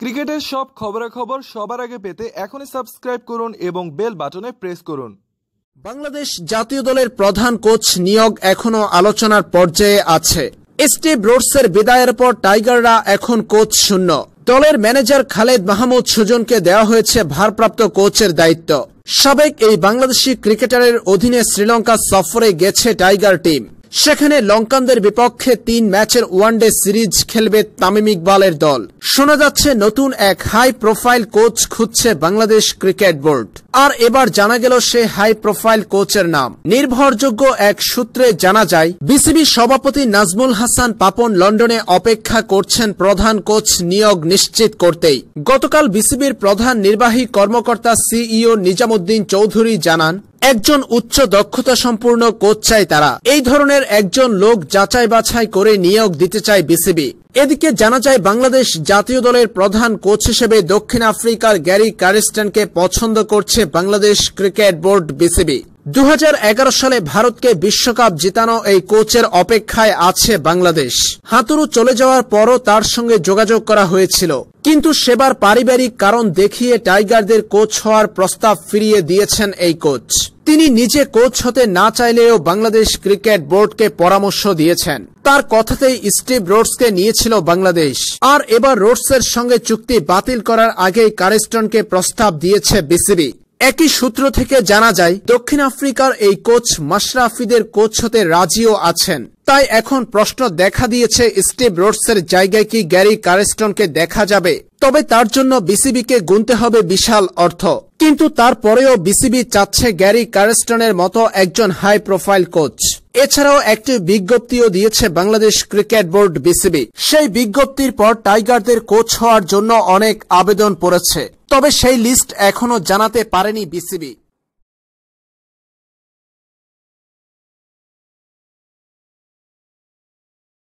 ক্রিকেটের সব খবরাখবর সবার আগে পেতে এখনই সাবস্ক্রাইব করুন এবং বেল বাটনে প্রেস করুন বাংলাদেশ জাতীয় দলের প্রধান কোচ নিয়োগ এখনও আলোচনার পর্যায়ে আছে স্টিভ রোডসের বিদায়ের পর টাইগাররা এখন কোচ শূন্য দলের ম্যানেজার খালেদ মাহমুদ সুজনকে দেওয়া হয়েছে ভারপ্রাপ্ত কোচের দায়িত্ব সাবেক এই বাংলাদেশি ক্রিকেটারের অধীনে শ্রীলঙ্কা সফরে গেছে টাইগার টিম সেখানে লঙ্কানদের বিপক্ষে তিন ম্যাচের ওয়ানডে সিরিজ খেলবে তামিম ইকবালের দল শোনা যাচ্ছে নতুন এক হাই প্রোফাইল কোচ খুঁজছে বাংলাদেশ ক্রিকেট বোর্ড আর এবার জানা গেল সে হাই প্রোফাইল কোচের নাম নির্ভরযোগ্য এক সূত্রে জানা যায় বিসিবি সভাপতি নাজমুল হাসান পাপন লন্ডনে অপেক্ষা করছেন প্রধান কোচ নিয়োগ নিশ্চিত করতেই গতকাল বিসিবির প্রধান নির্বাহী কর্মকর্তা সিইও e নিজামুদ্দিন চৌধুরী জানান একজন উচ্চ দক্ষতা সম্পূর্ণ কোচ চাই তারা এই ধরনের একজন লোক যাচাই বাছাই করে নিয়োগ দিতে চায় বিসিবি এদিকে জানা যায় বাংলাদেশ জাতীয় দলের প্রধান কোচ হিসেবে দক্ষিণ আফ্রিকার গ্যারি কারিস্টানকে পছন্দ করছে বাংলাদেশ ক্রিকেট বোর্ড বিসিবি দু সালে ভারতকে বিশ্বকাপ জেতানো এই কোচের অপেক্ষায় আছে বাংলাদেশ হাতুরু চলে যাওয়ার পরও তার সঙ্গে যোগাযোগ করা হয়েছিল কিন্তু সেবার পারিবারিক কারণ দেখিয়ে টাইগারদের কোচ হওয়ার প্রস্তাব ফিরিয়ে দিয়েছেন এই কোচ তিনি নিজে কোচ হতে না চাইলেও বাংলাদেশ ক্রিকেট বোর্ডকে পরামর্শ দিয়েছেন তার কথাতেই স্টিভ রোডসকে নিয়েছিল বাংলাদেশ আর এবার রোডসের সঙ্গে চুক্তি বাতিল করার আগেই কারেস্টনকে প্রস্তাব দিয়েছে বিসিবি একই সূত্র থেকে জানা যায় দক্ষিণ আফ্রিকার এই কোচ মাশরাফিদের কোচ হতে রাজিও আছেন তাই এখন প্রশ্ন দেখা দিয়েছে স্টিভ রোডসের জায়গায় কি গ্যারি কারেস্টনকে দেখা যাবে তবে তার জন্য বিসিবিকে গুনতে হবে বিশাল অর্থ কিন্তু তারপরেও বিসিবি চাচ্ছে গ্যারি কারেস্টনের মতো একজন হাই প্রোফাইল কোচ এছাড়াও একটি বিজ্ঞপ্তিও দিয়েছে বাংলাদেশ ক্রিকেট বোর্ড বিসিবি সেই বিজ্ঞপ্তির পর টাইগারদের কোচ হওয়ার জন্য অনেক আবেদন পড়েছে তবে সেই লিস্ট এখনও জানাতে পারেনি বিসিবি